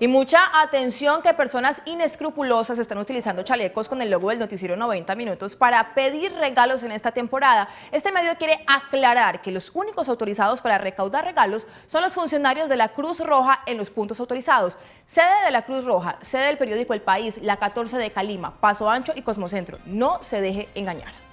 Y mucha atención que personas inescrupulosas están utilizando chalecos con el logo del noticiero 90 Minutos para pedir regalos en esta temporada. Este medio quiere aclarar que los únicos autorizados para recaudar regalos son los funcionarios de la Cruz Roja en los puntos autorizados. Sede de la Cruz Roja, sede del periódico El País, la 14 de Calima, Paso Ancho y Cosmocentro. No se deje engañar.